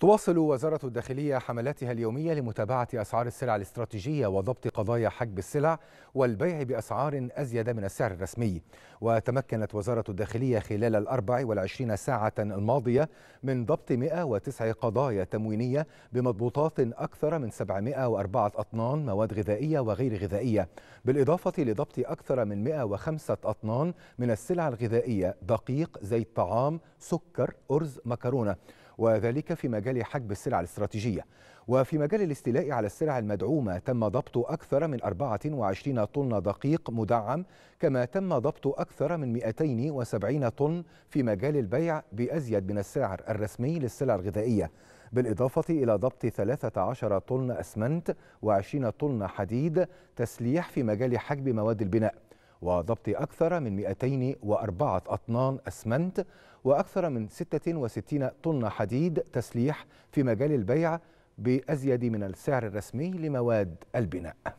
تواصل وزارة الداخلية حملاتها اليومية لمتابعة أسعار السلع الاستراتيجية وضبط قضايا حجب السلع والبيع بأسعار أزيد من السعر الرسمي وتمكنت وزارة الداخلية خلال الأربع والعشرين ساعة الماضية من ضبط 109 قضايا تموينية بمضبوطات أكثر من 704 أطنان مواد غذائية وغير غذائية بالإضافة لضبط أكثر من 105 أطنان من السلع الغذائية دقيق زيت طعام سكر أرز مكرونة وذلك في مجال حجب السلع الاستراتيجية وفي مجال الاستيلاء على السلع المدعومة تم ضبط أكثر من 24 طن دقيق مدعم كما تم ضبط أكثر من 270 طن في مجال البيع بأزيد من السعر الرسمي للسلع الغذائية بالإضافة إلى ضبط 13 طن أسمنت و20 طن حديد تسليح في مجال حجب مواد البناء وضبط أكثر من 204 أطنان أسمنت وأكثر من 66 طن حديد تسليح في مجال البيع بأزيد من السعر الرسمي لمواد البناء